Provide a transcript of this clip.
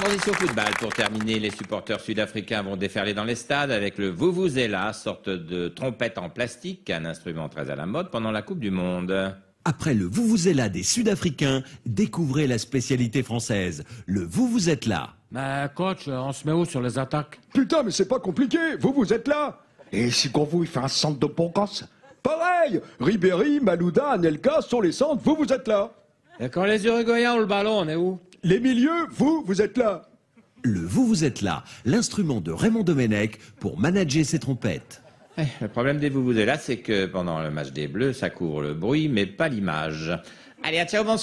transition football, pour terminer, les supporters sud-africains vont déferler dans les stades avec le Vuvuzela, sorte de trompette en plastique, un instrument très à la mode pendant la Coupe du Monde. Après le Vuvuzela des Sud-Africains, découvrez la spécialité française, le Vous vous êtes là. Bah coach, on se met où sur les attaques Putain, mais c'est pas compliqué, vous vous êtes là Et si pour vous il fait un centre de Bourgogne Pareil Ribéry, Malouda, Anelka sont les centres, vous vous êtes là Et quand les Uruguayens ont le ballon, on est où les milieux, vous, vous êtes là. Le vous, vous êtes là, l'instrument de Raymond Domenech pour manager ses trompettes. Eh, le problème des vous, vous êtes là, c'est que pendant le match des Bleus, ça court le bruit, mais pas l'image. Allez, à ciao,